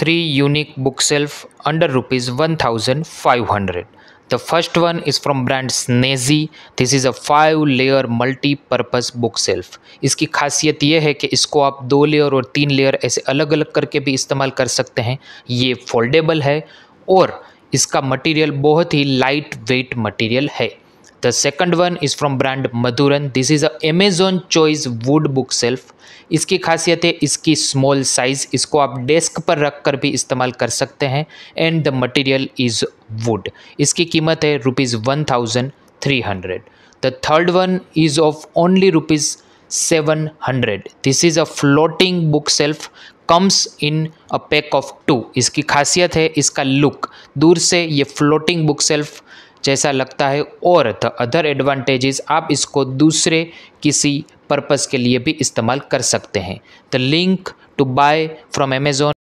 three unique bookshelf under rupees 1500. The first one is from brand Snazy. This is a five layer multipurpose bookshelf इसकी खासियत ये है कि इसको आप दो लेयर और तीन लेयर ऐसे अलग अलग करके भी इस्तेमाल कर सकते हैं ये फोल्डेबल है और इसका मटेरियल बहुत ही लाइट वेट मटेरियल है The second one is from brand Madhuran This is a Amazon Choice wood bookshelf इसकी खासियत है इसकी स्मॉल साइज़ इसको आप डेस्क पर रख कर भी इस्तेमाल कर सकते हैं and the material is wood इसकी कीमत है rupees one thousand three hundred the third one is of only rupees seven hundred this is a floating bookshelf comes in a pack of two इसकी खासियत है इसका look दूर से ये फ्लोटिंग बुक सेल्फ जैसा लगता है और द अदर एडवांटेजेस आप इसको दूसरे किसी पर्पज़ के लिए भी इस्तेमाल कर सकते हैं the link to buy from Amazon